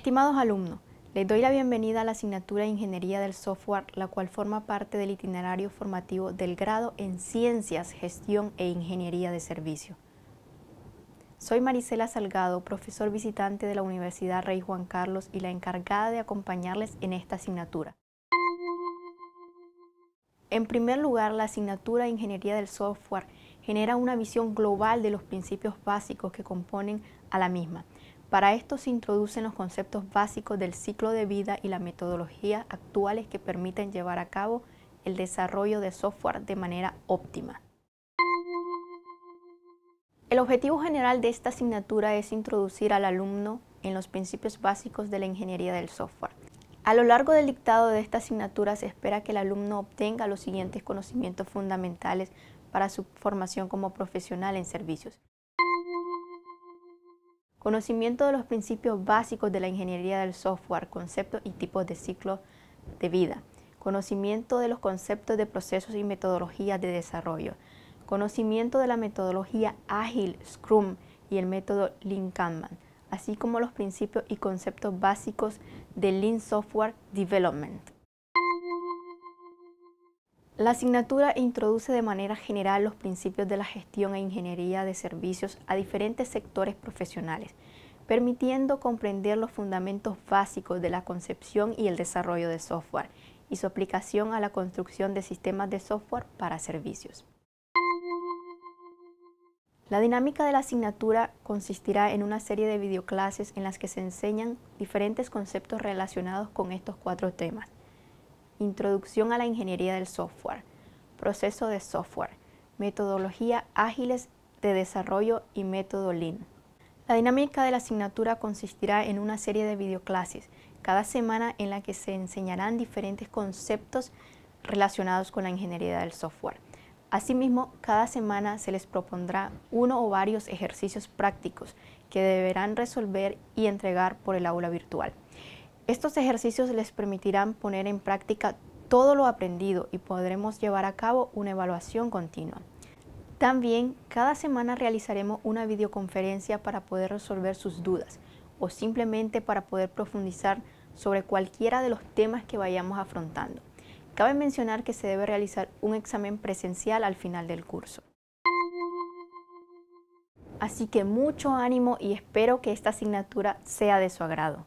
Estimados alumnos, les doy la bienvenida a la asignatura de Ingeniería del Software, la cual forma parte del itinerario formativo del grado en Ciencias, Gestión e Ingeniería de Servicio. Soy Marisela Salgado, profesor visitante de la Universidad Rey Juan Carlos y la encargada de acompañarles en esta asignatura. En primer lugar, la asignatura de Ingeniería del Software genera una visión global de los principios básicos que componen a la misma. Para esto se introducen los conceptos básicos del ciclo de vida y la metodología actuales que permiten llevar a cabo el desarrollo de software de manera óptima. El objetivo general de esta asignatura es introducir al alumno en los principios básicos de la ingeniería del software. A lo largo del dictado de esta asignatura se espera que el alumno obtenga los siguientes conocimientos fundamentales para su formación como profesional en servicios. Conocimiento de los principios básicos de la ingeniería del software, conceptos y tipos de ciclo de vida. Conocimiento de los conceptos de procesos y metodologías de desarrollo. Conocimiento de la metodología ágil, Scrum y el método Lean Kanban, así como los principios y conceptos básicos de Lean Software Development. La asignatura introduce de manera general los principios de la gestión e ingeniería de servicios a diferentes sectores profesionales, permitiendo comprender los fundamentos básicos de la concepción y el desarrollo de software y su aplicación a la construcción de sistemas de software para servicios. La dinámica de la asignatura consistirá en una serie de videoclases en las que se enseñan diferentes conceptos relacionados con estos cuatro temas Introducción a la Ingeniería del Software, Proceso de Software, Metodología Ágiles de Desarrollo y Método Lean. La dinámica de la asignatura consistirá en una serie de videoclases, cada semana en la que se enseñarán diferentes conceptos relacionados con la ingeniería del software. Asimismo, cada semana se les propondrá uno o varios ejercicios prácticos que deberán resolver y entregar por el aula virtual. Estos ejercicios les permitirán poner en práctica todo lo aprendido y podremos llevar a cabo una evaluación continua. También cada semana realizaremos una videoconferencia para poder resolver sus dudas o simplemente para poder profundizar sobre cualquiera de los temas que vayamos afrontando. Cabe mencionar que se debe realizar un examen presencial al final del curso. Así que mucho ánimo y espero que esta asignatura sea de su agrado.